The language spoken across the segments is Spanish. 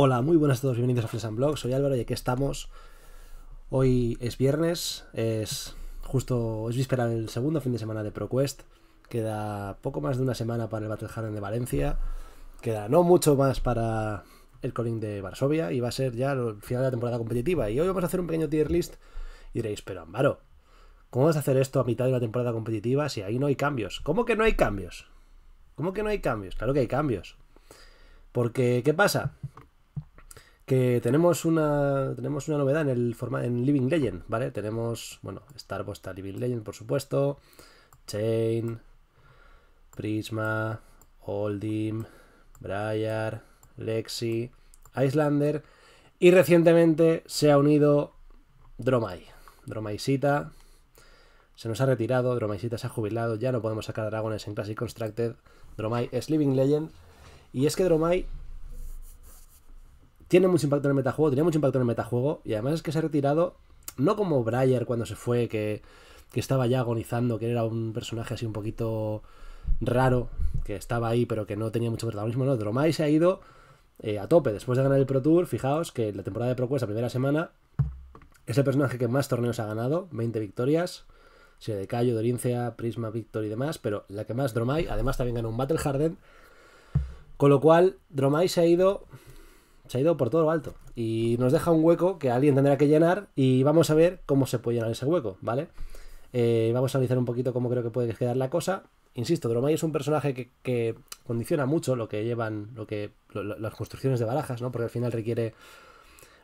Hola, muy buenas a todos, bienvenidos a Flesan Blog, soy Álvaro y aquí estamos. Hoy es viernes, es justo, es víspera del segundo fin de semana de ProQuest, queda poco más de una semana para el Battle Harden de Valencia, queda no mucho más para el Colin de Varsovia y va a ser ya el final de la temporada competitiva. Y hoy vamos a hacer un pequeño tier list y diréis, pero Álvaro, ¿cómo vas a hacer esto a mitad de la temporada competitiva si ahí no hay cambios? ¿Cómo que no hay cambios? ¿Cómo que no hay cambios? Claro que hay cambios. Porque, ¿qué pasa? que tenemos una, tenemos una novedad en el formato en Living Legend, ¿vale? Tenemos, bueno, Starbo está Living Legend, por supuesto, Chain, Prisma, Oldim, Briar, Lexi, Islander y recientemente se ha unido Dromai, Dromaisita. Se nos ha retirado, Dromaisita se ha jubilado, ya no podemos sacar dragones en Classic Constructed. Dromai es Living Legend. Y es que Dromai tiene mucho impacto en el metajuego, tenía mucho impacto en el metajuego, y además es que se ha retirado, no como Briar cuando se fue, que, estaba ya agonizando, que era un personaje así un poquito raro, que estaba ahí pero que no tenía mucho protagonismo, no, Dromai se ha ido eh, a tope después de ganar el Pro Tour, fijaos que la temporada de Pro la primera semana, es el personaje que más torneos ha ganado, 20 victorias, se de Cayo, Dorincia, Prisma, Victor y demás, pero la que más Dromai, además también ganó un Battle Harden, con lo cual Dromai se ha ido se ha ido por todo lo alto. Y nos deja un hueco que alguien tendrá que llenar y vamos a ver cómo se puede llenar ese hueco, ¿vale? Eh, vamos a analizar un poquito cómo creo que puede quedar la cosa. Insisto, Dromai es un personaje que, condiciona mucho lo que llevan, lo que las construcciones de barajas, ¿no? Porque al final requiere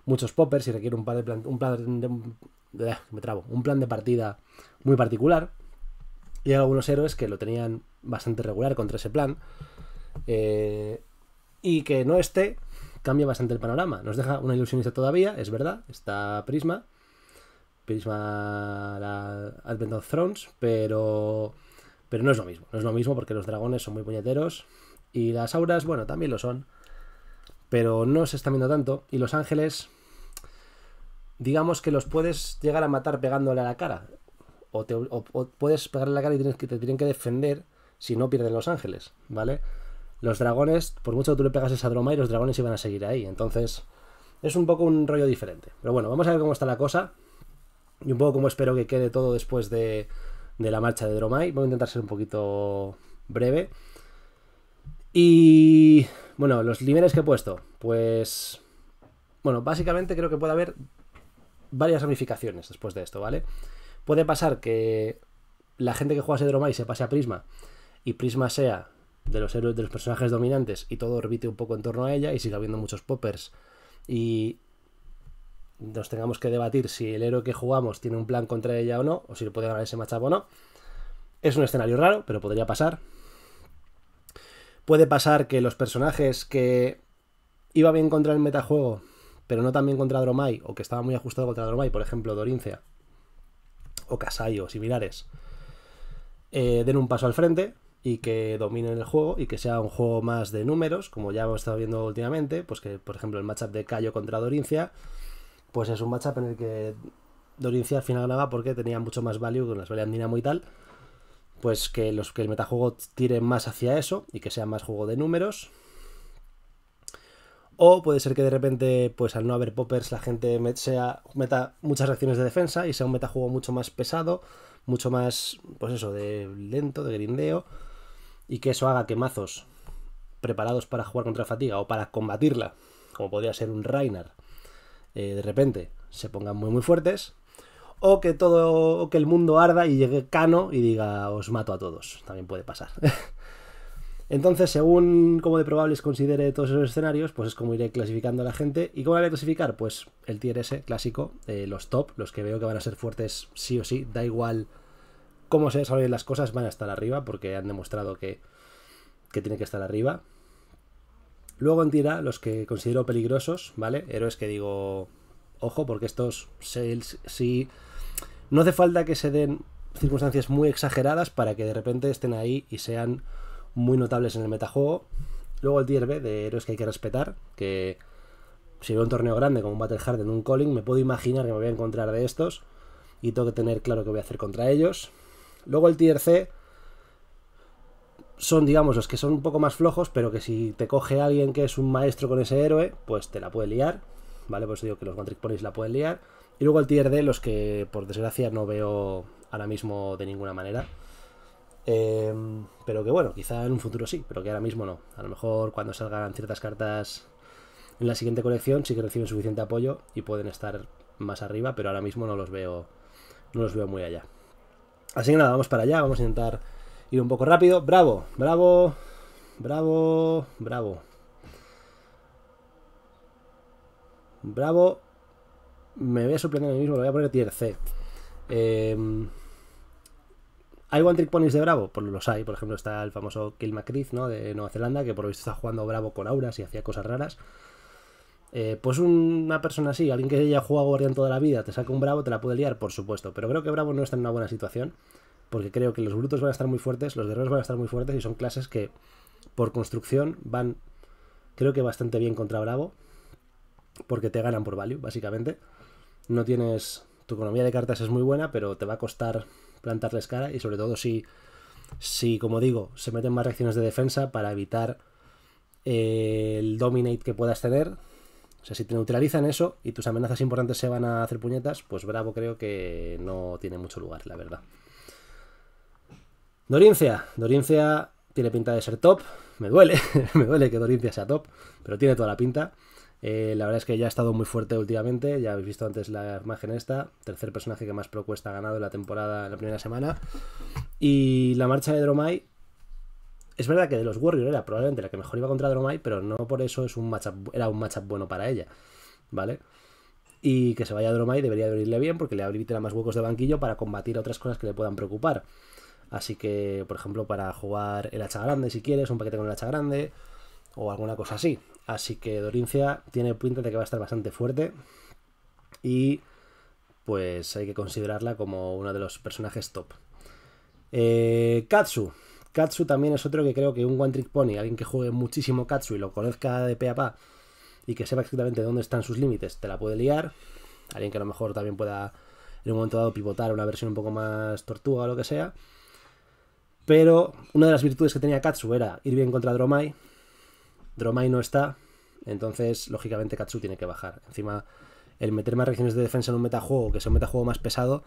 muchos poppers y requiere un plan de, un plan de, ah, me trabo, un plan de partida muy particular. Y hay algunos héroes que lo tenían bastante regular contra ese plan. Eh, y que no esté, cambia bastante el panorama. Nos deja una ilusionista todavía, es verdad, está Prisma. Prisma la Advent of Thrones, pero, pero no es lo mismo. No es lo mismo porque los dragones son muy puñeteros y las auras, bueno, también lo son, pero no se está viendo tanto. Y los ángeles, digamos que los puedes llegar a matar pegándole a la cara. O, te, puedes pegarle a la cara y tienes que, te tienen que defender si no pierden los ángeles, ¿vale? los dragones, por mucho que tú le pegas a droma los dragones iban a seguir ahí. Entonces, es un poco un rollo diferente. Pero bueno, vamos a ver cómo está la cosa. Y un poco cómo espero que quede todo después de, de la marcha de Dromai. Voy a intentar ser un poquito breve. Y bueno, los límites que he puesto. Pues. Bueno, básicamente creo que puede haber varias ramificaciones después de esto, ¿vale? Puede pasar que la gente que juega a Dromai se pase a Prisma y Prisma sea de los héroes, de los personajes dominantes y todo orbite un poco en torno a ella y siga habiendo muchos poppers y nos tengamos que debatir si el héroe que jugamos tiene un plan contra ella o no, o si le puede ganar ese matchup o no. Es un escenario raro, pero podría pasar. Puede pasar que los personajes que iba bien contra el metajuego, pero no tan bien contra Dromai, o que estaba muy ajustado contra Dromai, por ejemplo, Dorincia, o Kasai o similares, eh, den un paso al frente, y que dominen el juego y que sea un juego más de números, como ya hemos estado viendo últimamente, pues que por ejemplo el matchup de Cayo contra Dorincia, pues es un matchup en el que Dorincia al final ganaba porque tenía mucho más value con las Valiant Dynamo y tal, pues que, los, que el metajuego tire más hacia eso y que sea más juego de números. O puede ser que de repente, pues al no haber poppers, la gente sea, meta muchas reacciones de defensa y sea un metajuego mucho más pesado, mucho más, pues eso, de lento, de grindeo y que eso haga que mazos preparados para jugar contra fatiga o para combatirla, como podría ser un Reinar, eh, de repente se pongan muy muy fuertes, o que todo, o que el mundo arda y llegue Cano y diga os mato a todos, también puede pasar. Entonces, según como de probables considere todos esos escenarios, pues es como iré clasificando a la gente. ¿Y cómo la voy a clasificar? Pues el tier clásico, eh, los top, los que veo que van a ser fuertes sí o sí, da igual cómo se desarrollen las cosas, van a estar arriba, porque han demostrado que, que tiene que estar arriba. Luego en tira los que considero peligrosos, ¿vale? Héroes que digo, ojo, porque estos, sales, si no hace falta que se den circunstancias muy exageradas para que de repente estén ahí y sean muy notables en el metajuego. Luego el tier B de héroes que hay que respetar, que si veo un torneo grande como un Battle Hard en un Calling, me puedo imaginar que me voy a encontrar de estos y tengo que tener claro qué voy a hacer contra ellos. Luego el tier C son, digamos, los que son un poco más flojos, pero que si te coge alguien que es un maestro con ese héroe, pues te la puede liar. ¿Vale? Por eso digo que los Matrix la pueden liar. Y luego el tier D, los que por desgracia no veo ahora mismo de ninguna manera. Em, pero que bueno, quizá en un futuro sí, pero que ahora mismo no. A lo mejor cuando salgan ciertas cartas en la siguiente colección sí que reciben suficiente apoyo y pueden estar más arriba, pero ahora mismo no los veo, no los veo muy allá. Así que nada, vamos para allá, vamos a intentar ir un poco rápido. Bravo, bravo, bravo, bravo. Bravo. Me voy a sorprender a mí mismo, lo voy a poner tier C. Em, ¿Hay One Trick Ponies de Bravo? Pues los hay. Por ejemplo, está el famoso Kill ¿no? De Nueva Zelanda, que por lo visto está jugando Bravo con auras y hacía cosas raras. Eh, pues una persona así, alguien que haya jugado guardian toda la vida, te saca un Bravo, te la puede liar, por supuesto. Pero creo que Bravo no está en una buena situación, porque creo que los brutos van a estar muy fuertes, los guerreros van a estar muy fuertes y son clases que, por construcción, van, creo que bastante bien contra Bravo, porque te ganan por value, básicamente. No tienes. Tu economía de cartas es muy buena, pero te va a costar plantarles cara y, sobre todo, si, si como digo, se meten más reacciones de defensa para evitar eh, el dominate que puedas tener o sea, si te neutralizan eso y tus amenazas importantes se van a hacer puñetas, pues Bravo creo que no tiene mucho lugar, la verdad. Dorincia. Dorincia tiene pinta de ser top. Me duele, me duele que Dorincia sea top, pero tiene toda la pinta. Eh, la verdad es que ya ha estado muy fuerte últimamente, ya habéis visto antes la imagen esta, tercer personaje que más propuesta ha ganado en la temporada, en la primera semana. Y la marcha de Dromai es verdad que de los Warriors era probablemente la que mejor iba contra Dromai, pero no por eso es un matchup, era un matchup bueno para ella, ¿vale? Y que se vaya a Dromai debería abrirle bien porque le abriría más huecos de banquillo para combatir otras cosas que le puedan preocupar. Así que, por ejemplo, para jugar el hacha grande, si quieres, un paquete con el hacha grande o alguna cosa así. Así que Dorincia tiene pinta de que va a estar bastante fuerte y pues hay que considerarla como uno de los personajes top. Eh, Katsu, Katsu también es otro que creo que un One Trick Pony, alguien que juegue muchísimo Katsu y lo conozca de pe a pa y que sepa exactamente dónde están sus límites, te la puede liar. Alguien que a lo mejor también pueda en un momento dado pivotar una versión un poco más tortuga o lo que sea. Pero una de las virtudes que tenía Katsu era ir bien contra Dromai. Dromai no está, entonces lógicamente Katsu tiene que bajar. Encima el meter más regiones de defensa en un metajuego, que sea un metajuego más pesado,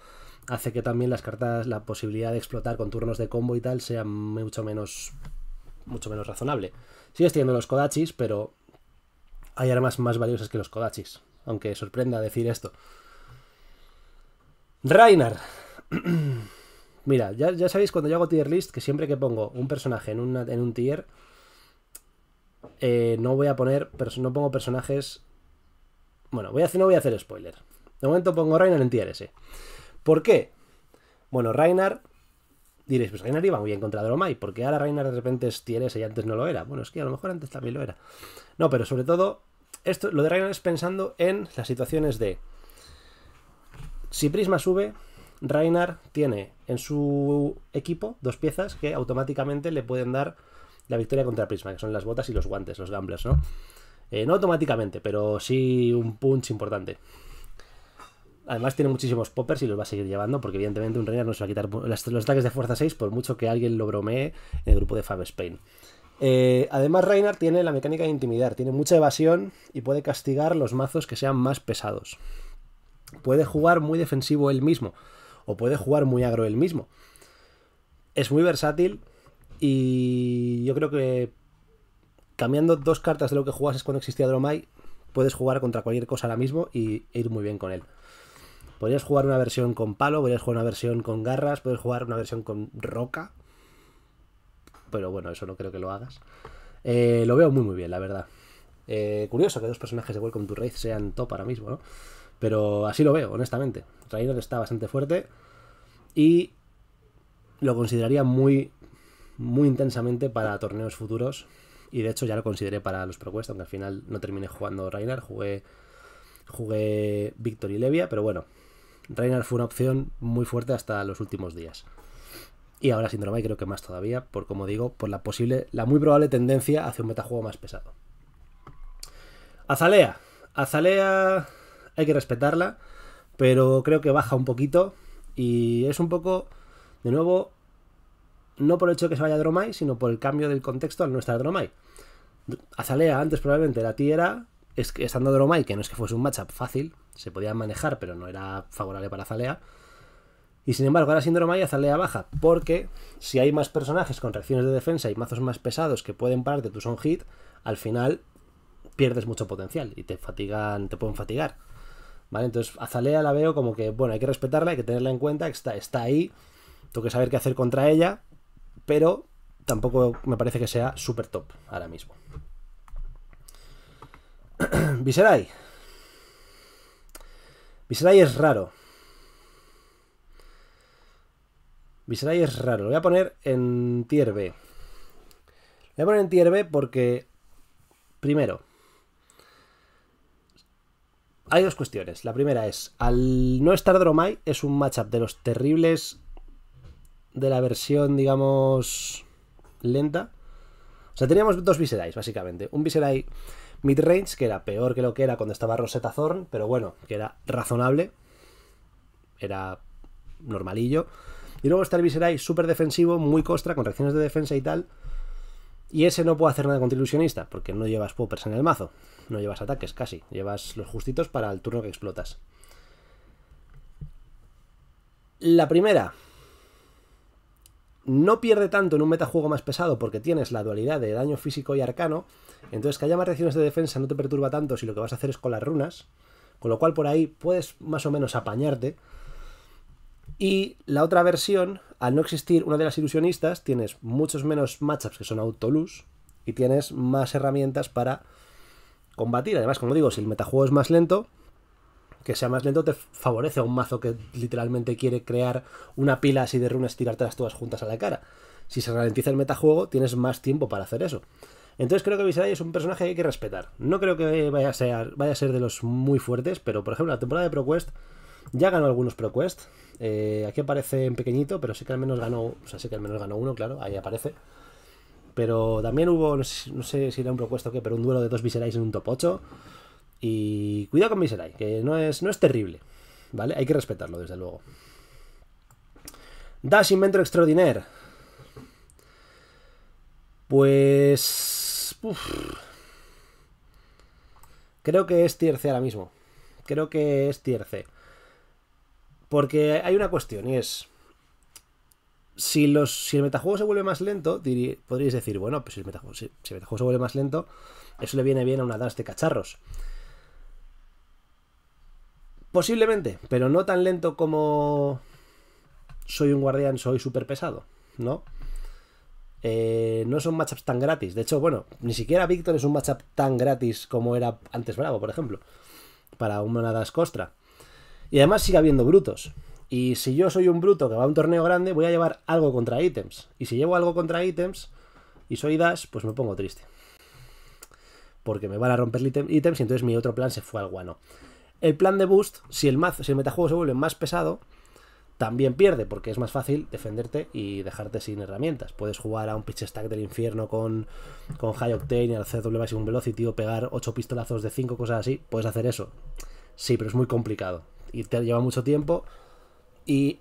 hace que también las cartas, la posibilidad de explotar con turnos de combo y tal, sea mucho menos, mucho menos razonable. Sigues teniendo los Kodachis, pero hay armas más valiosas que los Kodachis, aunque sorprenda decir esto. Rainar. Mira, ya, sabéis cuando yo hago tier list que siempre que pongo un personaje en, en un tier, eh, no voy a poner, no pongo personajes bueno, voy a hacer, no voy a hacer spoiler. De momento pongo Reiner en tier S. ¿Por qué? Bueno, Reiner. Diréis, pues Reiner iba muy bien contra Dromai. ¿Por qué ahora Reinar de repente es tier y antes no lo era? Bueno, es que a lo mejor antes también lo era. No, pero sobre todo, esto, lo de Reiner es pensando en las situaciones de. Si Prisma sube, Reiner tiene en su equipo dos piezas que automáticamente le pueden dar la victoria contra Prisma, que son las botas y los guantes, los gamblers, ¿no? Eh, no automáticamente, pero sí un punch importante. Además tiene muchísimos poppers y los va a seguir llevando porque evidentemente un Reiner no se va a quitar los, ataques de fuerza 6 por mucho que alguien lo bromee en el grupo de Fab Spain. Eh, además Reinar tiene la mecánica de intimidar, tiene mucha evasión y puede castigar los mazos que sean más pesados. Puede jugar muy defensivo él mismo o puede jugar muy agro él mismo. Es muy versátil y yo creo que cambiando dos cartas de lo que jugases cuando existía Dromai, puedes jugar contra cualquier cosa ahora mismo y ir muy bien con él. Podrías jugar una versión con palo, podrías jugar una versión con garras, puedes jugar una versión con roca. Pero bueno, eso no creo que lo hagas. Eh, lo veo muy muy bien, la verdad. Eh, curioso que dos personajes de Welcome to Raid sean top ahora mismo, ¿no? Pero así lo veo, honestamente. Trainer está bastante fuerte y lo consideraría muy, muy intensamente para torneos futuros y de hecho ya lo consideré para los propuestas, aunque al final no terminé jugando Reinar, jugué, jugué Victor y Levia, pero bueno, Reinar fue una opción muy fuerte hasta los últimos días. Y ahora Sindromai creo que más todavía, por como digo, por la posible, la muy probable tendencia hacia un metajuego más pesado. Azalea. Azalea hay que respetarla, pero creo que baja un poquito y es un poco, de nuevo, no por el hecho de que se vaya Dromai, sino por el cambio del contexto al no estar Dromai. Azalea antes probablemente la tierra, es que estando Dromai, que no es que fuese un matchup fácil, se podía manejar, pero no era favorable para Azalea. Y sin embargo, ahora sin Dromai, Azalea baja, porque si hay más personajes con reacciones de defensa y mazos más pesados que pueden pararte tu son hit, al final pierdes mucho potencial y te fatigan, te pueden fatigar. ¿Vale? Entonces, Azalea la veo como que, bueno, hay que respetarla, hay que tenerla en cuenta, está, está ahí, tengo que saber qué hacer contra ella, pero tampoco me parece que sea súper top ahora mismo. Viserai. Viserai es raro. Viserai es raro. Lo voy a poner en tier B. Lo voy a poner en tier B porque, primero, hay dos cuestiones. La primera es, al no estar Dromai, es un matchup de los terribles de la versión, digamos, lenta. O sea, teníamos dos Viserais, básicamente. Un Viserai mid-range, que era peor que lo que era cuando estaba Rosetta Thorn, pero bueno, que era razonable. Era normalillo. Y luego está el Viserai súper defensivo, muy costra, con reacciones de defensa y tal. Y ese no puede hacer nada contra ilusionista, porque no llevas poppers en el mazo. No llevas ataques casi. Llevas los justitos para el turno que explotas. La primera, no pierde tanto en un metajuego más pesado porque tienes la dualidad de daño físico y arcano. Entonces, que haya más reacciones de defensa no te perturba tanto si lo que vas a hacer es con las runas. Con lo cual, por ahí puedes más o menos apañarte. Y la otra versión, al no existir una de las ilusionistas, tienes muchos menos matchups que son autolus y tienes más herramientas para combatir. Además, como digo, si el metajuego es más lento, que sea más lento te favorece a un mazo que literalmente quiere crear una pila así de runes, tirártelas todas juntas a la cara. Si se ralentiza el metajuego, tienes más tiempo para hacer eso. Entonces creo que Viserai es un personaje que hay que respetar. No creo que vaya a ser, vaya a ser de los muy fuertes, pero por ejemplo, la temporada de ProQuest ya ganó algunos ProQuest. Eh, aquí aparece en pequeñito, pero sí que al menos ganó. O sea, que al menos ganó uno, claro, ahí aparece. Pero también hubo, no sé, si era un ProQuest o qué, pero un duelo de dos Viserais en un top 8. Y cuidado con Miserai, que no es, no es terrible, ¿vale? Hay que respetarlo, desde luego. Dash Inventor Extraordinaire. Pues... Creo que es tier C ahora mismo. Creo que es tier C. Porque hay una cuestión y es... Si, los, si el metajuego se vuelve más lento, podríais decir, bueno, pues si el metajuego se vuelve más lento, eso le viene bien a una dash de cacharros. Posiblemente, pero no tan lento como soy un guardián, soy súper pesado, ¿no? Eh, no son matchups tan gratis. De hecho, bueno, ni siquiera Víctor es un matchup tan gratis como era antes Bravo, por ejemplo, para un Monadas Costra. Y además sigue habiendo brutos. Y si yo soy un bruto que va a un torneo grande, voy a llevar algo contra ítems. Y si llevo algo contra ítems y soy Dash, pues me pongo triste. Porque me van a romper ítems y entonces mi otro plan se fue al guano. El plan de boost, si el, metajuego se vuelve más pesado, también pierde, porque es más fácil defenderte y dejarte sin herramientas. Puedes jugar a un pitch stack del infierno con, con High Octane, al hacer doble un velocity o pegar 8 pistolazos de 5, cosas así. Puedes hacer eso. Sí, pero es muy complicado. Y te lleva mucho tiempo. Y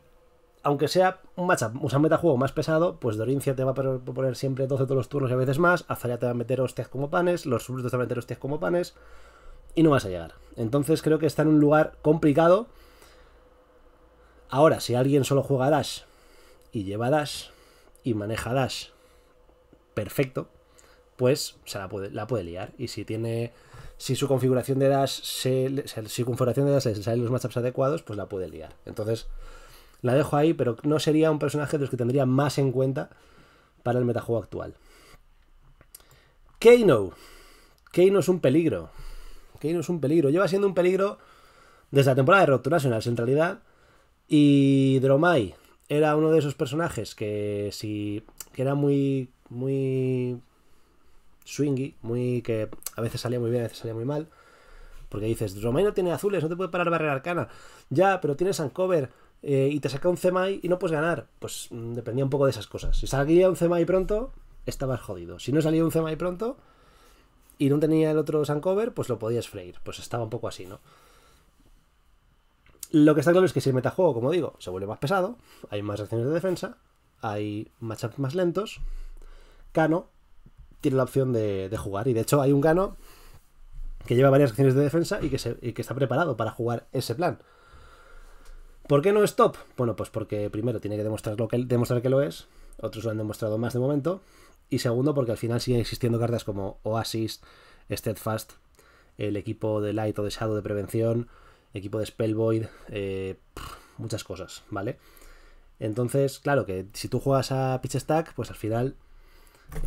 aunque sea un matchup, un metajuego más pesado, pues Dorincia te va a poner siempre 12 todos los turnos y a veces más. Azaria te va a meter hostias como panes. Los frutos te van a meter hostias como panes y no vas a llegar. Entonces creo que está en un lugar complicado. Ahora, si alguien solo juega Dash y lleva Dash y maneja Dash perfecto, pues se la puede, la puede liar. Y si tiene. Si su configuración de Dash se, si su configuración de Dash se los matchups adecuados, pues la puede liar. Entonces, la dejo ahí, pero no sería un personaje de los que tendría más en cuenta para el metajuego actual. Kano. Kano es un peligro. No es un peligro. Lleva siendo un peligro desde la temporada de Rock nacional en realidad. Y Dromai era uno de esos personajes que si que era muy muy swingy, muy que a veces salía muy bien, a veces salía muy mal. Porque dices, Dromai no tiene azules, no te puede parar barrera arcana. Ya, pero tienes un cover. Eh, y te saca un CMI y no puedes ganar. Pues mm, dependía un poco de esas cosas. Si salía un CMI pronto, estabas jodido. Si no salía un CMI pronto, y no tenía el otro Sankover, pues lo podías freír. Pues estaba un poco así, ¿no? Lo que está claro es que si el metajuego, como digo, se vuelve más pesado, hay más acciones de defensa, hay matchups más lentos, Cano tiene la opción de, jugar. Y de hecho hay un Kano que lleva varias acciones de defensa y que, se, está preparado para jugar ese plan. ¿Por qué no es top? Bueno, pues porque primero tiene que demostrar, lo que, demostrar que lo es. Otros lo han demostrado más de momento. Y segundo, porque al final siguen existiendo cartas como Oasis, Steadfast, el equipo de Light o de Shadow de prevención, equipo de spellboy eh, muchas cosas, ¿vale? Entonces, claro que si tú juegas a Pitch Stack, pues al final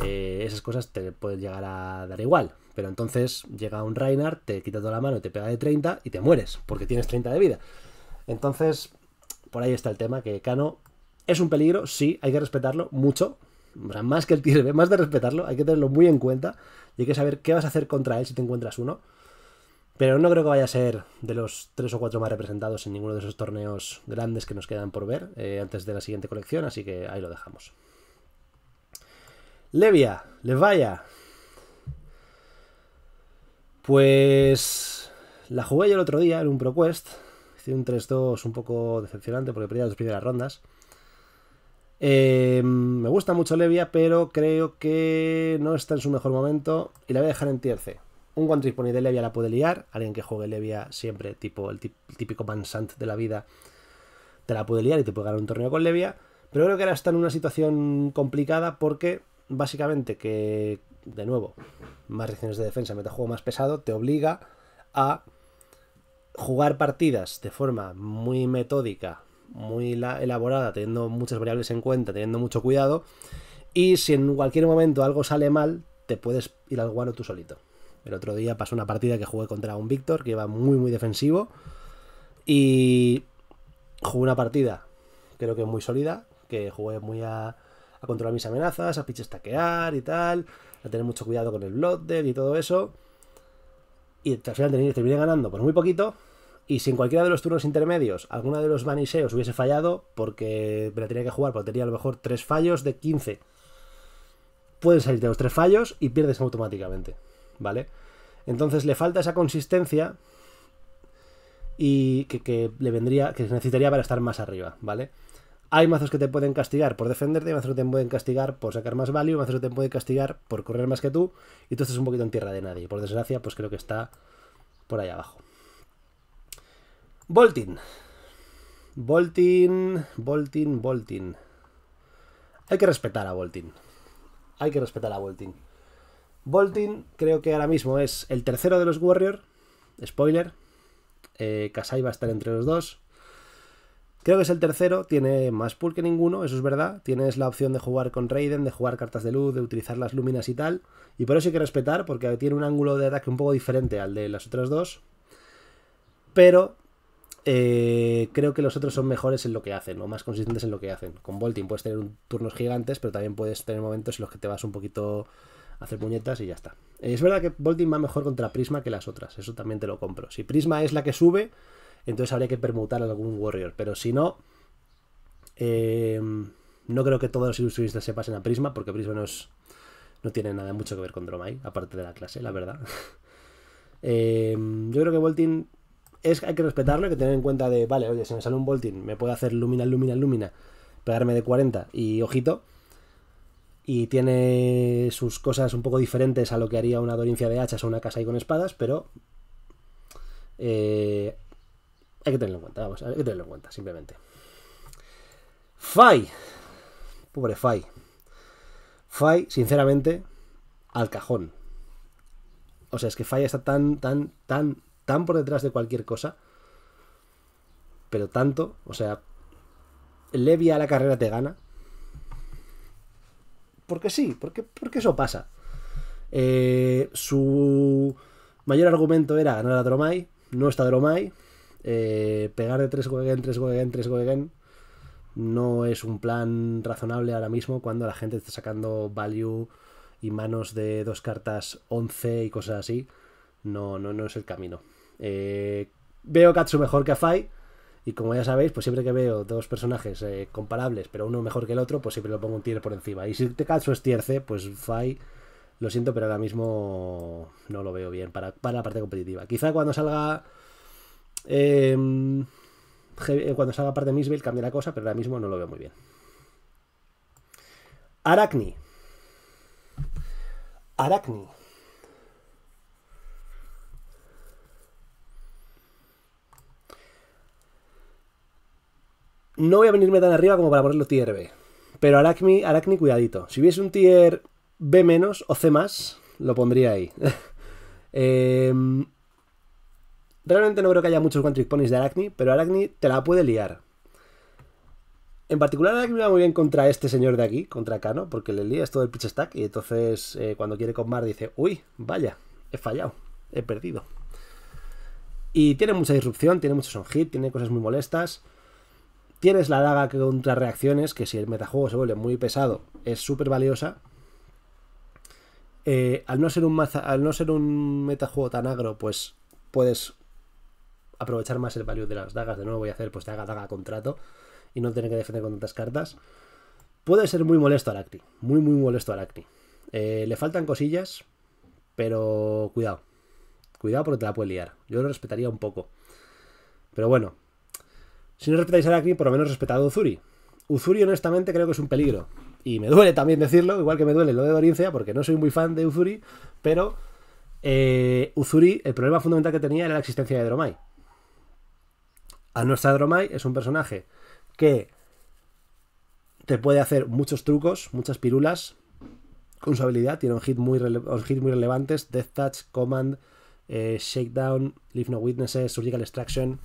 eh, esas cosas te pueden llegar a dar igual. Pero entonces llega un Reinhardt, te quita toda la mano, te pega de 30 y te mueres, porque tienes 30 de vida. Entonces, por ahí está el tema, que Cano es un peligro, sí, hay que respetarlo mucho, más que el más de respetarlo, hay que tenerlo muy en cuenta y hay que saber qué vas a hacer contra él si te encuentras uno. Pero no creo que vaya a ser de los tres o cuatro más representados en ninguno de esos torneos grandes que nos quedan por ver eh, antes de la siguiente colección, así que ahí lo dejamos. Levia, Levaya. Pues la jugué yo el otro día en un ProQuest. Hice un 3-2 un poco decepcionante porque perdí las dos primeras rondas. Eh, me gusta mucho Levia, pero creo que no está en su mejor momento y la voy a dejar en tierce Un One Trick de Levia la puede liar. Alguien que juegue Levia siempre, tipo el típico Mansant de la vida, te la puede liar y te puede ganar un torneo con Levia. Pero creo que ahora está en una situación complicada porque básicamente que, de nuevo, más reacciones de defensa, juego más pesado, te obliga a jugar partidas de forma muy metódica, muy elaborada, teniendo muchas variables en cuenta, teniendo mucho cuidado. Y si en cualquier momento algo sale mal, te puedes ir al guano tú solito. El otro día pasó una partida que jugué contra un Víctor que iba muy, muy defensivo. Y jugué una partida, creo que muy sólida, que jugué muy a, a controlar mis amenazas, a taquear y tal, a tener mucho cuidado con el deck y todo eso. Y al final terminé ganando por muy poquito, y si en cualquiera de los turnos intermedios alguna de los maniseos hubiese fallado, porque me la tenía que jugar, porque tenía a lo mejor tres fallos de 15, pueden salir de los tres fallos y pierdes automáticamente, ¿vale? Entonces le falta esa consistencia y que, le vendría, que necesitaría para estar más arriba, ¿vale? Hay mazos que te pueden castigar por defenderte, mazos que te pueden castigar por sacar más value, mazos que te pueden castigar por correr más que tú, y tú estás un poquito en tierra de nadie. Por desgracia, pues creo que está por ahí abajo. Voltin. Voltin, Voltin, Voltin. Hay que respetar a Voltin. Hay que respetar a Voltin. Voltin creo que ahora mismo es el tercero de los Warrior. Spoiler. Eh, Kasai va a estar entre los dos. Creo que es el tercero, tiene más pool que ninguno, eso es verdad. Tienes la opción de jugar con Raiden, de jugar cartas de luz, de utilizar las luminas y tal. Y por eso hay que respetar, porque tiene un ángulo de ataque un poco diferente al de las otras dos. Pero eh, creo que los otros son mejores en lo que hacen, o más consistentes en lo que hacen. Con Voltin puedes tener turnos gigantes, pero también puedes tener momentos en los que te vas un poquito a hacer puñetas y ya está. Eh, es verdad que Voltin va mejor contra Prisma que las otras, eso también te lo compro. Si Prisma es la que sube, entonces habría que permutar a algún Warrior, pero si no, eh, no creo que todos los ilusionistas se pasen a Prisma, porque Prisma no, no tiene nada mucho que ver con Dromai, aparte de la clase, la verdad. yo creo que Voltin es, hay que respetarlo, hay que tener en cuenta de, vale, oye, si me sale un voltín, me puede hacer lumina, lumina, lumina, pegarme de 40 y ojito. Y tiene sus cosas un poco diferentes a lo que haría una dolencia de hachas o una casa ahí con espadas, pero eh, hay que tenerlo en cuenta, vamos, hay que tenerlo en cuenta, simplemente. Fai. Pobre Fai. Fai, sinceramente, al cajón. O sea, es que Fai está tan, tan, tan, tan por detrás de cualquier cosa, pero tanto, o sea, Levia la carrera te gana. Porque sí, porque, porque eso pasa. Eh, su mayor argumento era ganar a Dromai, no está Dromai, eh, pegar de 3 Goegen, 3 Goegen, 3 Goegen no es un plan razonable ahora mismo cuando la gente está sacando value y manos de dos cartas 11 y cosas así. No, no, no es el camino. Eh, veo Katsu mejor que a Fai. Y como ya sabéis, pues siempre que veo dos personajes eh, comparables, pero uno mejor que el otro, pues siempre lo pongo un tier por encima. Y si Katsu es tierce pues Fai, lo siento, pero ahora mismo no lo veo bien para, la parte competitiva. Quizá cuando salga. Em, eh, cuando salga parte de Misville cambie la cosa, pero ahora mismo no lo veo muy bien. Aracni. Aracni. No voy a venirme tan arriba como para ponerlo tier B. Pero Aracni, Aracni cuidadito. Si hubiese un tier B- o C+, lo pondría ahí. Em, realmente no creo que haya muchos One Ponies de Aracni, pero Aracni te la puede liar. En particular, Aracni va muy bien contra este señor de aquí, contra Kano, porque le lía todo el pitch stack y entonces eh, cuando quiere combar dice, uy, vaya, he fallado, he perdido. Y tiene mucha disrupción, tiene muchos son hit, tiene cosas muy molestas. Tienes la daga contra reacciones, que si el metajuego se vuelve muy pesado, es súper valiosa. Eh, al, no ser un al no ser un metajuego tan agro, pues puedes aprovechar más el value de las dagas. De nuevo voy a hacer pues daga, daga, contrato. Y no tener que defender con tantas cartas. Puede ser muy molesto acti, Muy, muy molesto al Eh, le faltan cosillas, pero cuidado. Cuidado porque te la puede liar. Yo lo respetaría un poco. Pero bueno, si no respetáis a Aracni, por lo menos respetad a Uzuri. Uzuri, honestamente, creo que es un peligro. Y me duele también decirlo, igual que me duele lo de Dorincia, porque no soy muy fan de Uzuri, pero eh, Uzuri, el problema fundamental que tenía era la existencia de Dromai. A nuestra Dromai es un personaje que te puede hacer muchos trucos, muchas pirulas, con su habilidad. Tiene un hit muy, relevante, relevantes: Death Touch, Command, eh, Shakedown, Leave No Witnesses, Surgical Extraction.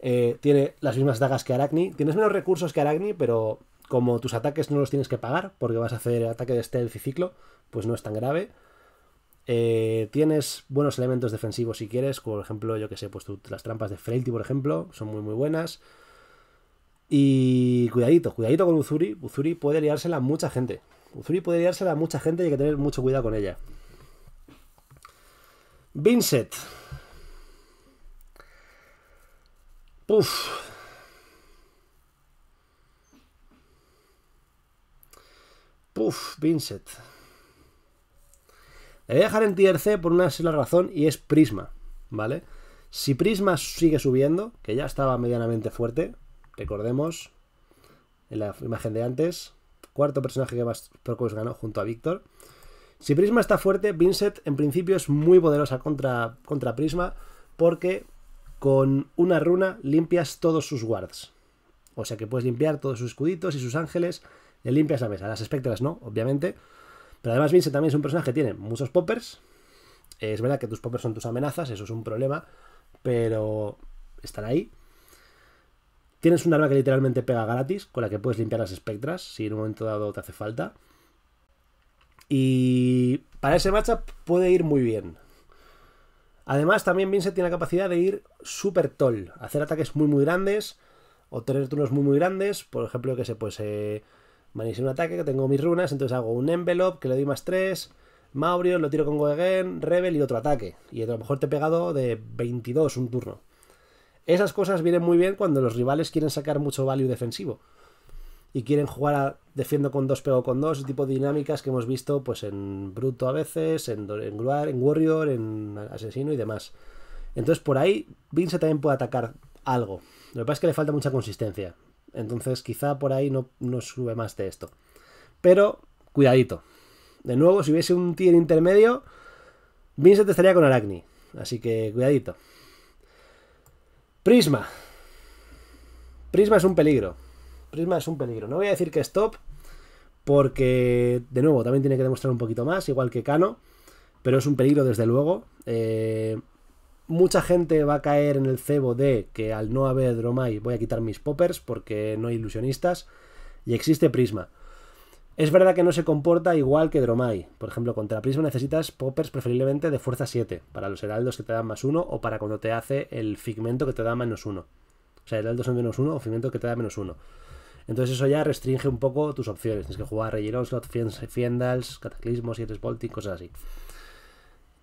Eh, tiene las mismas dagas que Arachni. Tienes menos recursos que Arachni, pero como tus ataques no los tienes que pagar, porque vas a hacer el ataque de stealth y ciclo, pues no es tan grave. Eh, tienes buenos elementos defensivos si quieres, por ejemplo, yo que sé, pues las trampas de Frailty, por ejemplo, son muy muy buenas. Y cuidadito, cuidadito con Uzuri. Uzuri puede liársela a mucha gente. Uzuri puede liársela a mucha gente y hay que tener mucho cuidado con ella. Vincent, ¡Puff! Puf, Vincent. Le voy a dejar en tier C por una sola razón y es Prisma, ¿vale? Si Prisma sigue subiendo, que ya estaba medianamente fuerte, recordemos en la imagen de antes, cuarto personaje que más Procos ganó junto a Víctor. Si Prisma está fuerte, Vincent en principio es muy poderosa contra, contra Prisma porque con una runa limpias todos sus guards. O sea que puedes limpiar todos sus escuditos y sus ángeles. Le limpias la mesa. Las espectras no, obviamente. Pero además Vince también es un personaje que tiene muchos poppers. Es verdad que tus poppers son tus amenazas, eso es un problema. Pero están ahí. Tienes un arma que literalmente pega gratis, con la que puedes limpiar las espectras, si en un momento dado te hace falta. Y para ese matchup puede ir muy bien. Además, también Vincent tiene la capacidad de ir super tall, hacer ataques muy muy grandes, o tener turnos muy muy grandes, por ejemplo, que se pues eh, un ataque, que tengo mis runas, entonces hago un envelope, que le doy más 3, Maurio, lo tiro con Goegen, Rebel y otro ataque, y a lo mejor te he pegado de 22 un turno. Esas cosas vienen muy bien cuando los rivales quieren sacar mucho value defensivo y quieren jugar a defiendo con dos, pego con dos, tipo de dinámicas que hemos visto pues en Bruto a veces, en, en, en Warrior, en Asesino y demás. Entonces por ahí Vince también puede atacar algo. Lo que pasa es que le falta mucha consistencia. Entonces quizá por ahí no, sube más de esto. Pero cuidadito. De nuevo, si hubiese un tier intermedio, te estaría con Aracni. Así que cuidadito. Prisma. Prisma es un peligro. Prisma es un peligro. No voy a decir que stop, porque, de nuevo, también tiene que demostrar un poquito más, igual que Cano, pero es un peligro desde luego. Eh, mucha gente va a caer en el cebo de que al no haber Dromai voy a quitar mis poppers porque no hay ilusionistas y existe Prisma. Es verdad que no se comporta igual que Dromai. Por ejemplo, contra Prisma necesitas poppers preferiblemente de fuerza 7 para los heraldos que te dan más 1 o para cuando te hace el figmento que te da menos 1. O sea, heraldos en menos 1 o figmento que te da menos 1. Entonces eso ya restringe un poco tus opciones. Tienes que jugar Reggie Onslaught, Fiendals, Cataclismos, y Bolting, cosas así.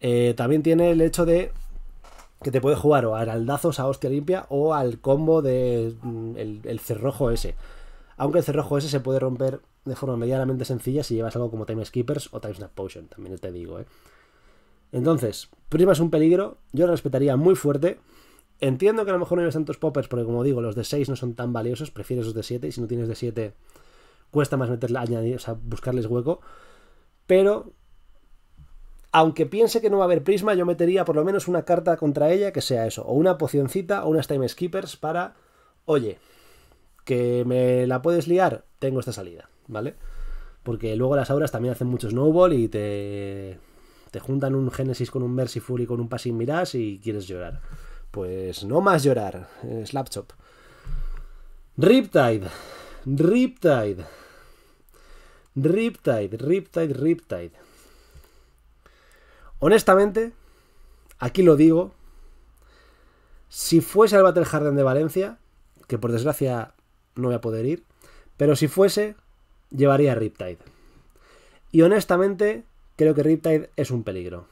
Eh, también tiene el hecho de que te puede jugar o a Dazos, a hostia limpia o al combo de mm, cerrojo ese. Aunque el cerrojo ese se puede romper de forma medianamente sencilla si llevas algo como Time Skippers o Time Snap Potion, también te digo, ¿eh? Entonces, Prima es un peligro, yo lo respetaría muy fuerte, Entiendo que a lo mejor no lleves tantos poppers, porque como digo, los de 6 no son tan valiosos, prefieres los de 7, y si no tienes de 7, cuesta más meterla, o buscarles hueco. Pero, aunque piense que no va a haber prisma, yo metería por lo menos una carta contra ella que sea eso, o una pocioncita, o unas time skippers para, oye, que me la puedes liar, tengo esta salida, ¿vale? Porque luego las auras también hacen mucho snowball y te, te juntan un Génesis con un Merciful y con un Passing Mirage y quieres llorar. Pues no más llorar, Slapchop. Riptide, Riptide, Riptide, Riptide, Riptide. Honestamente, aquí lo digo, si fuese al Battle Harden de Valencia, que por desgracia no voy a poder ir, pero si fuese, llevaría a Riptide. Y honestamente, creo que Riptide es un peligro.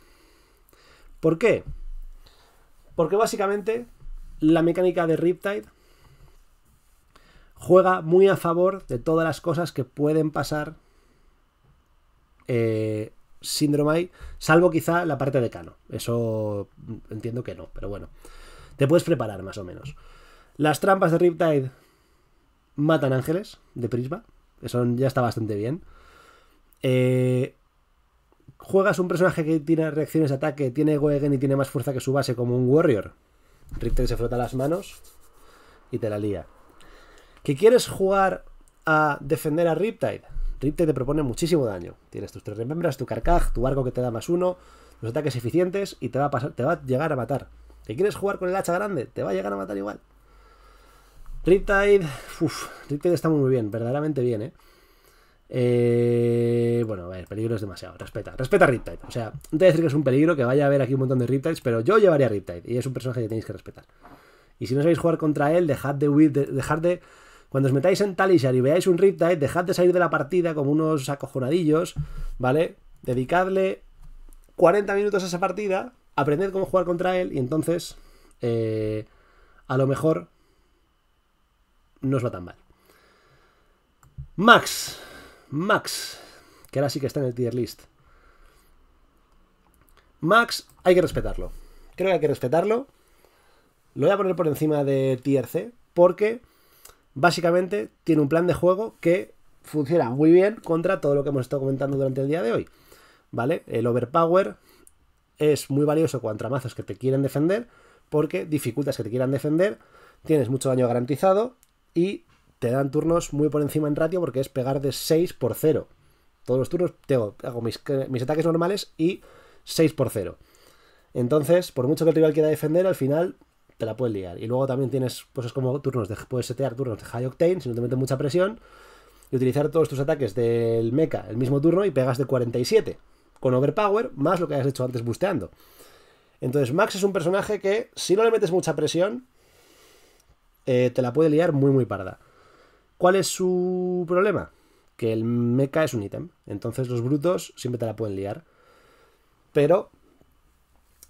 ¿Por qué? Porque básicamente la mecánica de Riptide juega muy a favor de todas las cosas que pueden pasar eh, Síndrome hay, salvo quizá la parte de Cano. Eso entiendo que no, pero bueno. Te puedes preparar más o menos. Las trampas de Riptide matan ángeles de Prisma. Eso ya está bastante bien. Eh, juegas un personaje que tiene reacciones de ataque, tiene Goegen y tiene más fuerza que su base, como un Warrior, Riptide se frota las manos y te la lía. ¿Que quieres jugar a defender a Riptide? Riptide te propone muchísimo daño. Tienes tus tres remembras, tu carcaj, tu arco que te da más uno, los ataques eficientes y te va a, pasar, te va a llegar a matar. ¿Que quieres jugar con el hacha grande? Te va a llegar a matar igual. Riptide, uff, Riptide está muy bien, verdaderamente bien, ¿eh? Eh, bueno, a ver, peligro es demasiado. Respeta, respeta a Riptide. O sea, no te voy a decir que es un peligro, que vaya a haber aquí un montón de Riptides, pero yo llevaría a Riptide y es un personaje que tenéis que respetar. Y si no sabéis jugar contra él, dejad de huir, de, dejad de. Cuando os metáis en Talishar y veáis un Riptide, dejad de salir de la partida como unos acojonadillos, ¿vale? Dedicadle 40 minutos a esa partida, aprended cómo jugar contra él y entonces. Eh, a lo mejor. No os va tan mal. Max, Max, que ahora sí que está en el tier list. Max, hay que respetarlo. Creo que hay que respetarlo. Lo voy a poner por encima de tier C, porque básicamente tiene un plan de juego que funciona muy bien contra todo lo que hemos estado comentando durante el día de hoy. ¿Vale? El overpower es muy valioso contra mazos que te quieren defender, porque dificultas que te quieran defender, tienes mucho daño garantizado y te dan turnos muy por encima en ratio porque es pegar de 6 por 0. Todos los turnos tengo, hago eh, mis, ataques normales y 6 por 0. Entonces, por mucho que el rival quiera defender, al final te la puedes liar. Y luego también tienes pues es como turnos, de, puedes setear turnos de high octane si no te meten mucha presión y utilizar todos tus ataques del mecha el mismo turno y pegas de 47 con overpower más lo que hayas hecho antes busteando. Entonces, Max es un personaje que si no le metes mucha presión, eh, te la puede liar muy, muy parda. ¿Cuál es su problema? Que el mecha es un ítem. Entonces los brutos siempre te la pueden liar. Pero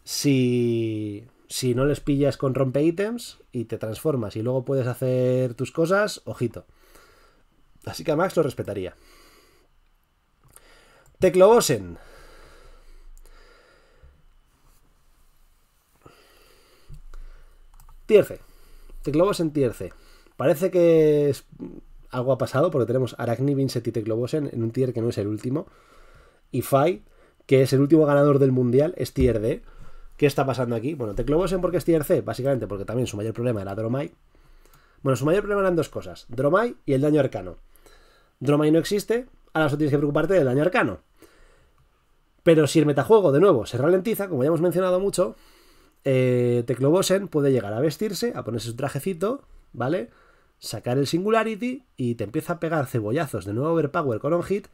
si, si no les pillas con rompe ítems y te transformas y luego puedes hacer tus cosas, ojito. Así que a Max lo respetaría. Teclobosen. Tierce. Teclobosen Tierce. Parece que algo ha pasado porque tenemos Arachni, Vincent y Teclobosen en un tier que no es el último. Y Fai, que es el último ganador del mundial, es tier D. ¿Qué está pasando aquí? Bueno, Teclobosen porque es tier C, básicamente porque también su mayor problema era Dromai. Bueno, su mayor problema eran dos cosas, Dromai y el daño arcano. Dromai no existe, ahora solo tienes que preocuparte del daño arcano. Pero si el metajuego, de nuevo, se ralentiza, como ya hemos mencionado mucho, eh, Teclobosen puede llegar a vestirse, a ponerse su trajecito, ¿vale? sacar el Singularity y te empieza a pegar cebollazos de nuevo Overpower con On Hit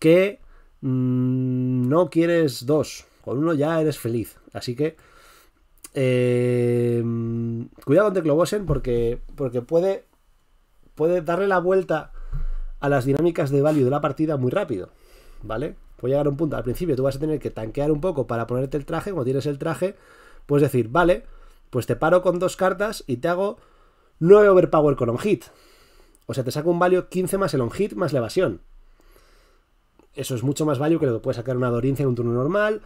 que mm, no quieres dos. Con uno ya eres feliz. Así que eh, cuidado con Teclobosen porque, porque puede, puede darle la vuelta a las dinámicas de value de la partida muy rápido. ¿Vale? Puede llegar a un punto. Al principio tú vas a tener que tanquear un poco para ponerte el traje. Cuando tienes el traje, puedes decir, vale, pues te paro con dos cartas y te hago 9 overpower con on hit. O sea, te saca un value 15 más el on hit más la evasión. Eso es mucho más value que lo que puedes sacar una Dorincia en un turno normal,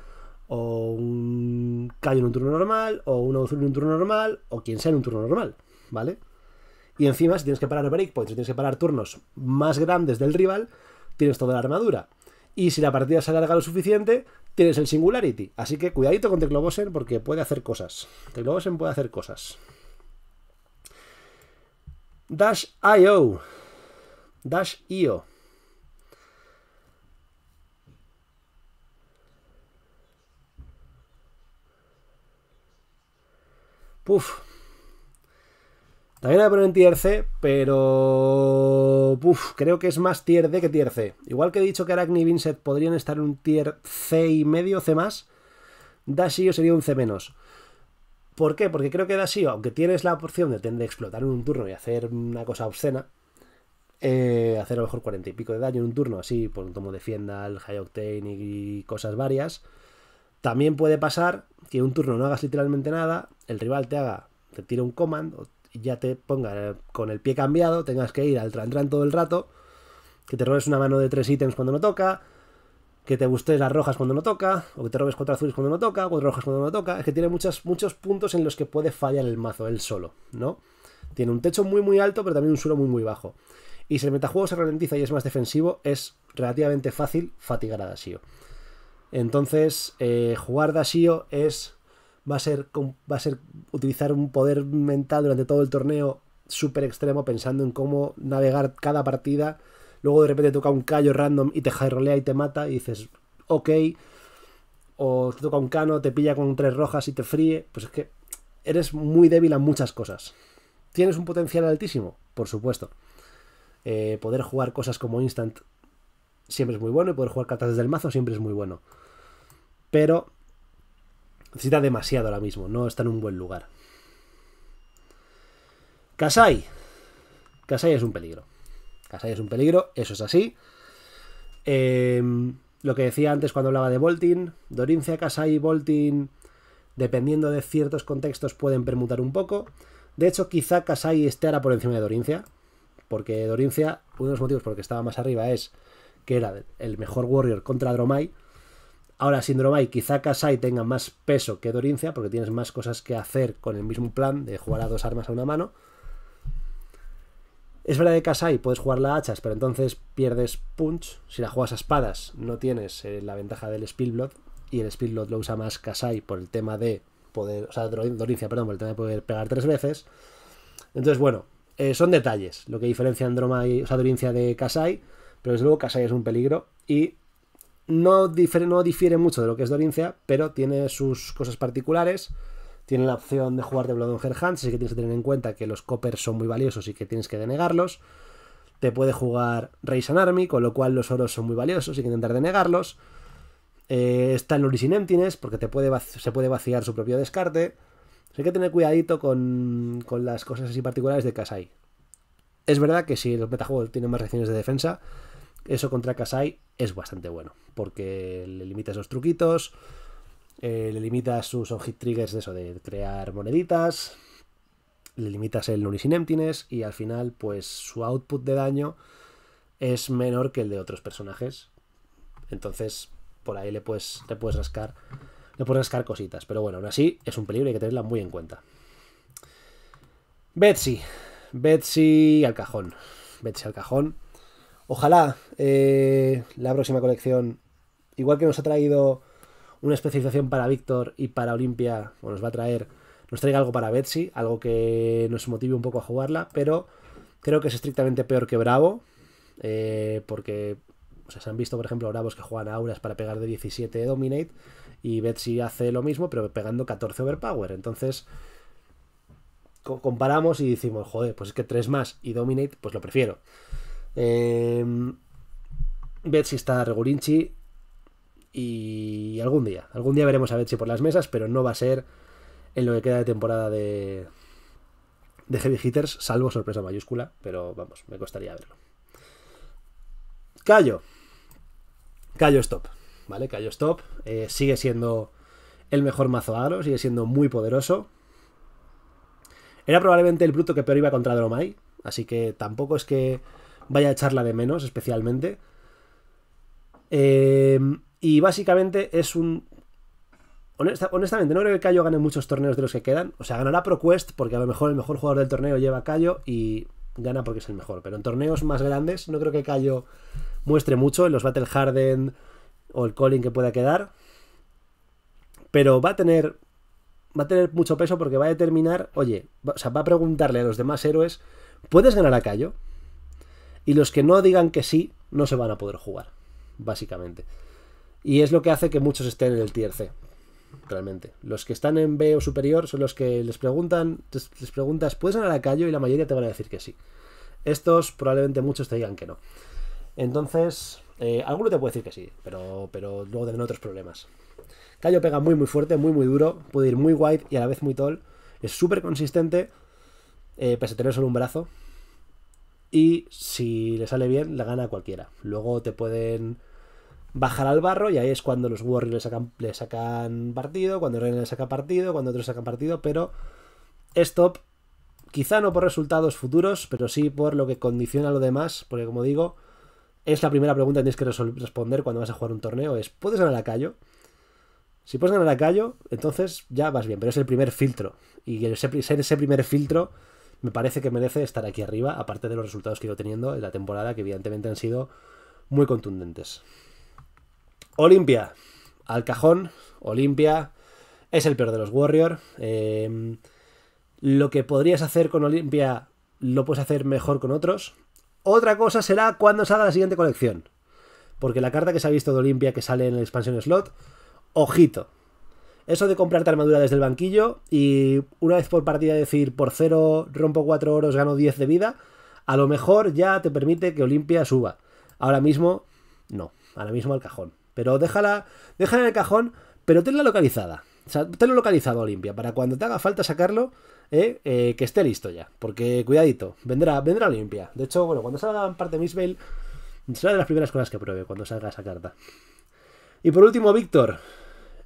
o un Cayo en un turno normal, o una Azul en un turno normal, o quien sea en un turno normal, ¿vale? Y encima, si tienes que parar breakpoints, si tienes que parar turnos más grandes del rival, tienes toda la armadura. Y si la partida se alarga lo suficiente, tienes el Singularity. Así que cuidadito con Teclobosen porque puede hacer cosas. Teclobosen puede hacer cosas. DASH DASH I.O. Puf. También voy a poner en tier C, pero... Puf, creo que es más tier D que tier C. Igual que he dicho que Arachne y Vincent podrían estar en un tier C y medio, C más, I.O. sería un C menos. ¿Por qué? Porque creo que así aunque tienes la opción de, de explotar en un turno y hacer una cosa obscena, eh, hacer a lo mejor 40 y pico de daño en un turno, así, por un como defienda el High Octane y cosas varias, también puede pasar que en un turno no hagas literalmente nada, el rival te haga, te tire un command, y ya te ponga eh, con el pie cambiado, tengas que ir al tran, tran todo el rato, que te robes una mano de tres ítems cuando no toca, que te guste las rojas cuando no toca, o que te robes cuatro azules cuando no toca, cuatro rojas cuando no toca. Es que tiene muchos puntos en los que puede fallar el mazo él solo, ¿no? Tiene un techo muy muy alto, pero también un suelo muy muy bajo. Y si el metajuego se ralentiza y es más defensivo, es relativamente fácil fatigar a Dashio. Entonces, eh, jugar Dashio es. Va a, ser, va a ser utilizar un poder mental durante todo el torneo súper extremo, pensando en cómo navegar cada partida luego de repente toca un callo random y te jairolea y te mata y dices, ok, o te toca un cano, te pilla con tres rojas y te fríe, pues es que eres muy débil a muchas cosas. ¿Tienes un potencial altísimo? Por supuesto. Eh, poder jugar cosas como Instant siempre es muy bueno y poder jugar cartas desde el mazo siempre es muy bueno. Pero necesita demasiado ahora mismo, no está en un buen lugar. Kasai. Kasai es un peligro. Kasai es un peligro, eso es así. Em, lo que decía antes cuando hablaba de Voltin, Dorincia, Kasai y Voltin, dependiendo de ciertos contextos, pueden permutar un poco. De hecho, quizá Kasai esté ahora por encima de Dorincia, porque Dorincia, uno de los motivos por los que estaba más arriba es que era el mejor Warrior contra Dromai. Ahora, sin Dromai, quizá Kasai tenga más peso que Dorincia, porque tienes más cosas que hacer con el mismo plan de jugar a dos armas a una mano. Es verdad que Kasai puedes jugar la hachas, pero entonces pierdes punch. Si la juegas a espadas, no tienes eh, la ventaja del Spillblood. Y el Spillblood lo usa más Kasai por el tema de poder. O sea, perdón, por el tema de poder pegar tres veces. Entonces, bueno, eh, son detalles lo que diferencia Androma y. O sea, Dorincia de Kasai. Pero desde luego Kasai es un peligro. Y no, difiere, no difiere mucho de lo que es Dorincia, pero tiene sus cosas particulares. Tiene la opción de jugar de Her Hands, así que tienes que tener en cuenta que los coppers son muy valiosos y que tienes que denegarlos. Te puede jugar and Army, con lo cual los oros son muy valiosos y que intentar denegarlos. Eh, está el Luris porque se puede vaciar su propio descarte. hay que tener cuidadito con, las cosas así particulares de Kasai. Es verdad que si el metajuego tiene más reacciones de defensa, eso contra Kasai es bastante bueno, porque le limita esos truquitos, eh, le limitas sus object triggers de eso, de crear moneditas, le limitas el in Emptiness y al final, pues su output de daño es menor que el de otros personajes. Entonces, por ahí le puedes, le puedes rascar. Le puedes rascar cositas. Pero bueno, aún así es un peligro y hay que tenerla muy en cuenta. Betsy. Betsy al cajón. Betsy al cajón. Ojalá eh, la próxima colección, igual que nos ha traído una especialización para Víctor y para Olimpia, o nos va a traer, nos traiga algo para Betsy, algo que nos motive un poco a jugarla, pero creo que es estrictamente peor que Bravo, eh, porque se han visto, por ejemplo, Bravos que juegan auras para pegar de 17 Dominate y Betsy hace lo mismo, pero pegando 14 Overpower. Entonces, comparamos y decimos, joder, pues es que 3 más y Dominate, pues lo prefiero. Em, Betsy está Regurinchi... Y algún día, algún día veremos a Betsy por las mesas, pero no va a ser en lo que queda de temporada de, de Heavy Hitters, salvo sorpresa mayúscula, pero vamos, me costaría verlo. Callo. Callo Stop. ¿Vale? Callo Stop. Eh, sigue siendo el mejor mazo agro, sigue siendo muy poderoso. Era probablemente el bruto que peor iba contra Dromai, así que tampoco es que vaya a echarla de menos especialmente. Eh, y básicamente es un. honestamente, no creo que Cayo gane muchos torneos de los que quedan. O sea, ganará ProQuest porque a lo mejor el mejor jugador del torneo lleva a y gana porque es el mejor. Pero en torneos más grandes, no creo que Cayo muestre mucho en los Battle Harden o el Calling que pueda quedar. Pero va a tener. Va a tener mucho peso porque va a determinar. Oye, o sea, va a preguntarle a los demás héroes: ¿puedes ganar a Cayo? Y los que no digan que sí, no se van a poder jugar. Básicamente. Y es lo que hace que muchos estén en el tier C. Realmente. Los que están en B o superior son los que les preguntan, les preguntas, ¿puedes ganar a callo? Y la mayoría te van a decir que sí. Estos probablemente muchos te digan que no. Entonces, eh, alguno te puede decir que sí, pero, pero luego tienen otros problemas. Callo pega muy muy fuerte, muy muy duro, puede ir muy wide y a la vez muy tall. Es súper consistente, eh, pese a tener solo un brazo. Y si le sale bien, la gana cualquiera. Luego te pueden bajar al barro y ahí es cuando los Warriors le sacan, partido, cuando Reina le saca partido, cuando otros sacan partido, pero stop, quizá no por resultados futuros, pero sí por lo que condiciona lo demás, porque como digo, es la primera pregunta que tienes que responder cuando vas a jugar un torneo, es ¿puedes ganar a Callo? Si puedes ganar a Callo, entonces ya vas bien, pero es el primer filtro, y ser ese primer filtro me parece que merece estar aquí arriba, aparte de los resultados que he ido teniendo en la temporada, que evidentemente han sido muy contundentes. Olimpia, al cajón, Olimpia es el peor de los Warriors. Em, lo que podrías hacer con Olimpia lo puedes hacer mejor con otros. Otra cosa será cuando salga la siguiente colección. Porque la carta que se ha visto de Olimpia que sale en la expansión slot, ojito. Eso de comprarte armadura desde el banquillo y una vez por partida decir por cero rompo 4 oros, gano 10 de vida, a lo mejor ya te permite que Olimpia suba. Ahora mismo, no. Ahora mismo al cajón. Pero déjala, déjala en el cajón, pero tenla localizada. O sea, tenlo localizado, Olimpia, para cuando te haga falta sacarlo, eh, eh, que esté listo ya. Porque cuidadito, vendrá, vendrá Olimpia. De hecho, bueno, cuando salga parte de Bale, será de las primeras cosas que pruebe cuando salga esa carta. Y por último, Víctor,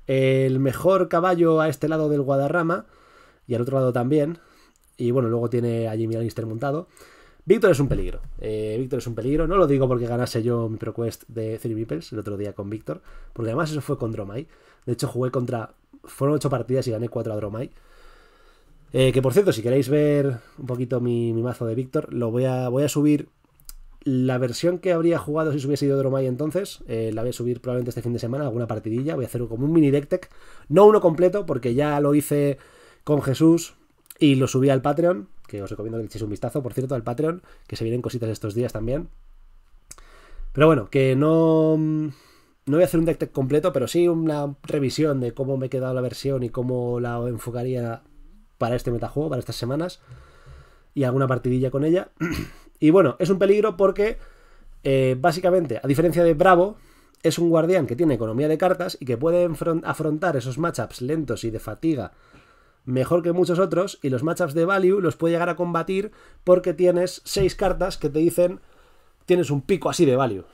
el mejor caballo a este lado del Guadarrama y al otro lado también. Y bueno, luego tiene a Jimmy Lannister montado. Víctor es un peligro. Eh, Víctor es un peligro. No lo digo porque ganase yo mi ProQuest de Three Peoples el otro día con Víctor, porque además eso fue con Dromai. De hecho, jugué contra. Fueron ocho partidas y gané cuatro a Dromai. Eh, que por cierto, si queréis ver un poquito mi, mazo de Víctor, lo voy a, subir la versión que habría jugado si hubiese ido Dromai entonces, eh, la voy a subir probablemente este fin de semana, alguna partidilla, voy a hacer como un mini deck no uno completo porque ya lo hice con Jesús y lo subí al Patreon, que os recomiendo que echéis un vistazo, por cierto, al Patreon, que se vienen cositas estos días también. Pero bueno, que no, mm, no voy a hacer un deck tech completo, pero sí una revisión de cómo me he quedado la versión y cómo la enfocaría para este metajuego, para estas semanas, y alguna partidilla con ella. Y bueno, es un peligro porque, eh, básicamente, a diferencia de Bravo, es un guardián que tiene economía de cartas y que puede afrontar esos matchups lentos y de fatiga mejor que muchos otros y los matchups de value los puede llegar a combatir porque tienes seis cartas que te dicen tienes un pico así de value,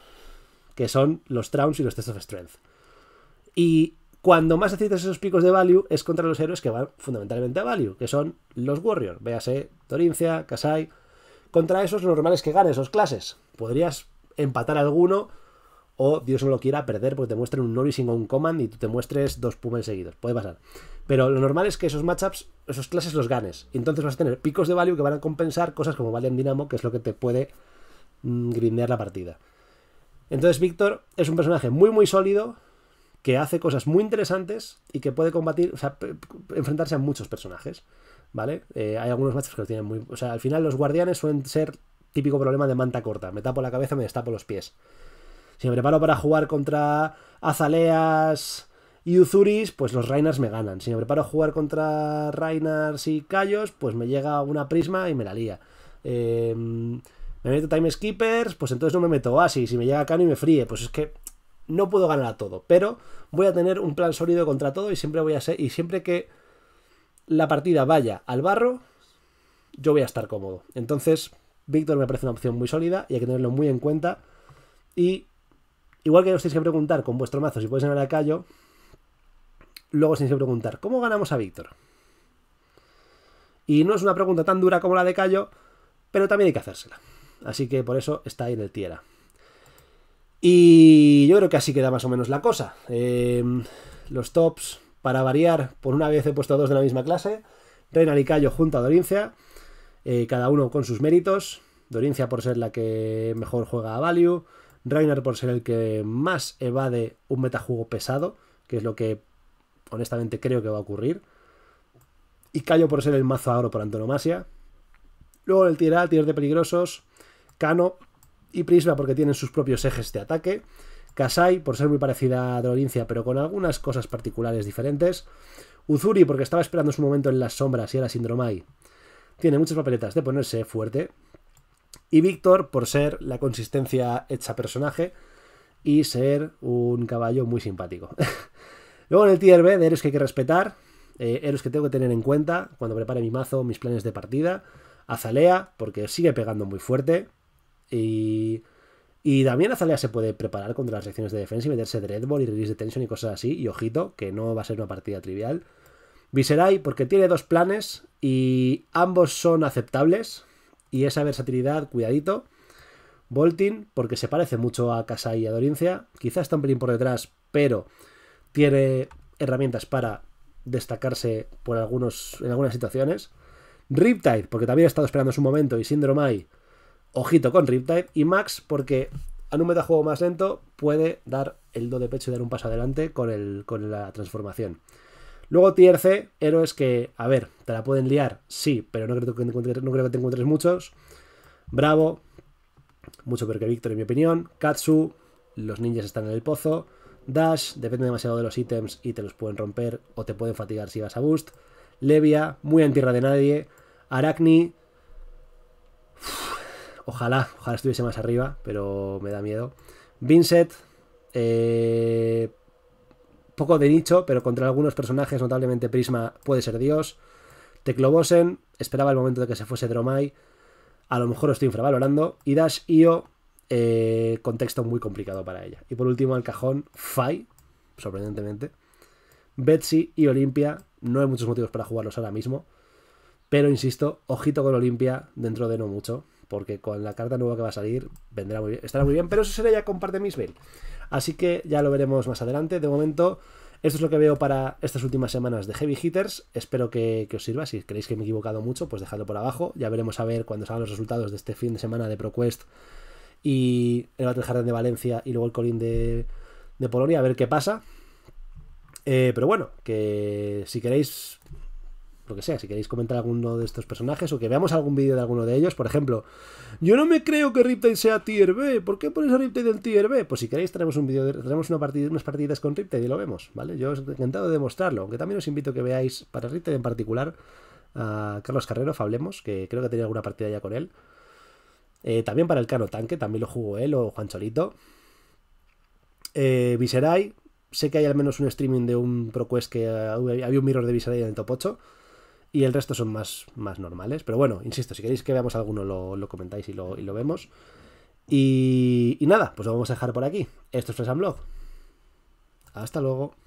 que son los Trowns y los Test of Strength. Y cuando más necesitas esos picos de value es contra los héroes que van fundamentalmente a value, que son los warriors véase Torincia, Kasai. Contra esos lo normal que ganes esos clases. Podrías empatar alguno o Dios no lo quiera perder, pues te muestren un Norris Sin un Command y tú te muestres dos Pummel seguidos. Puede pasar. Pero lo normal es que esos matchups, esos clases los ganes. Y entonces vas a tener picos de value que van a compensar cosas como Valen Dynamo, que es lo que te puede mm, grindear la partida. Entonces Víctor es un personaje muy muy sólido, que hace cosas muy interesantes y que puede combatir, o sea, enfrentarse a muchos personajes, ¿vale? Eh, hay algunos matchups que lo tienen muy... O sea, al final los guardianes suelen ser típico problema de manta corta. Me tapo la cabeza, me destapo los pies. Si me preparo para jugar contra Azaleas y Uzuris, pues los Reiners me ganan. Si me preparo a jugar contra Reiners y Callos, pues me llega una prisma y me la lía. Em, me meto Time Skippers, pues entonces no me meto así. si me llega Kano y me fríe, pues es que no puedo ganar a todo. Pero voy a tener un plan sólido contra todo y siempre voy a ser. Y siempre que la partida vaya al barro, yo voy a estar cómodo. Entonces, Víctor me parece una opción muy sólida y hay que tenerlo muy en cuenta. Y Igual que os tenéis que preguntar con vuestro mazo si podéis ganar a Cayo, luego os tenéis que preguntar, ¿cómo ganamos a Víctor? Y no es una pregunta tan dura como la de Cayo, pero también hay que hacérsela. Así que por eso está ahí en el Tierra. Y yo creo que así queda más o menos la cosa. Em, los tops, para variar, por una vez he puesto dos de la misma clase. Reina y Cayo junto a Dorincia, eh, cada uno con sus méritos. Dorincia por ser la que mejor juega a Value, Reiner por ser el que más evade un metajuego pesado, que es lo que honestamente creo que va a ocurrir. Y Kayo por ser el mazo agro por antonomasia. Luego el tirar, tier de peligrosos. Kano y Prisma porque tienen sus propios ejes de ataque. Kasai por ser muy parecida a Drolincia, pero con algunas cosas particulares diferentes. Uzuri porque estaba esperando su momento en las sombras y era Sindromai. Tiene muchas papeletas de ponerse fuerte, y Víctor, por ser la consistencia hecha personaje y ser un caballo muy simpático. Luego en el tier B de que hay que respetar, eh, héroes que tengo que tener en cuenta cuando prepare mi mazo, mis planes de partida. Azalea, porque sigue pegando muy fuerte. Y, y también Azalea se puede preparar contra las secciones de defensa y meterse Dreadball y release de tension y cosas así. Y ojito, que no va a ser una partida trivial. Viserai, porque tiene dos planes y ambos son aceptables. Y esa versatilidad, cuidadito. Bolting porque se parece mucho a Casa y a Dorincia. Quizás está un pelín por detrás, pero tiene herramientas para destacarse por algunos, en algunas situaciones. Riptide, porque también he estado esperando su momento. Y Syndromai, ojito con Riptide. Y Max, porque a un metajuego más lento puede dar el do de pecho y dar un paso adelante con, con la transformación. Luego Tierce, héroes que, a ver, te la pueden liar, sí, pero no creo que te encuentres, muchos. Bravo, mucho peor que Víctor en mi opinión. Katsu, los ninjas están en el pozo. Dash, depende demasiado de los ítems y te los pueden romper o te pueden fatigar si vas a boost. Levia, muy en tierra de nadie. Arachni, ojalá, ojalá estuviese más arriba, pero me da miedo. Vincent, eh, poco de nicho, pero contra algunos personajes, notablemente Prisma puede ser Dios. Teclobosen, esperaba el momento de que se fuese Dromai. A lo mejor lo estoy infravalorando. Y Dash Io, eh, contexto muy complicado para ella. Y por último, el cajón, Fai, sorprendentemente. Betsy y Olimpia, no hay muchos motivos para jugarlos ahora mismo. Pero insisto, ojito con Olimpia dentro de no mucho. Porque con la carta nueva que va a salir, vendrá bien, estará muy bien. Pero eso será ya con parte de Así que ya lo veremos más adelante. De momento, esto es lo que veo para estas últimas semanas de Heavy Hitters. Espero que, os sirva. Si creéis que me he equivocado mucho, pues dejadlo por abajo. Ya veremos a ver cuando salgan los resultados de este fin de semana de ProQuest y el Battle Jardín de Valencia y luego el Colín de, Polonia, a ver qué pasa. Eh, pero bueno, que si queréis que sea, si queréis comentar alguno de estos personajes o que veamos algún vídeo de alguno de ellos, por ejemplo, yo no me creo que Riptide sea tier B, ¿por qué pones a Riptide en tier B? Pues si queréis tenemos un vídeo, tenemos una partida, unas partidas con Riptide y lo vemos, ¿vale? Yo os he encantado de demostrarlo, aunque también os invito a que veáis para Riptide en particular a Carlos Carrero, Fablemos, que creo que tenía alguna partida ya con él. Eh, también para el Cano Tanque, también lo jugó él o Juan Cholito. Eh, Viseray, sé que hay al menos un streaming de un ProQuest que eh, había un mirror de Viseray en el top y el resto son más, más normales. Pero bueno, insisto, si queréis que veamos alguno, lo, comentáis y lo, vemos. Y, nada, pues lo vamos a dejar por aquí. Esto es Fresh Blog. Hasta luego.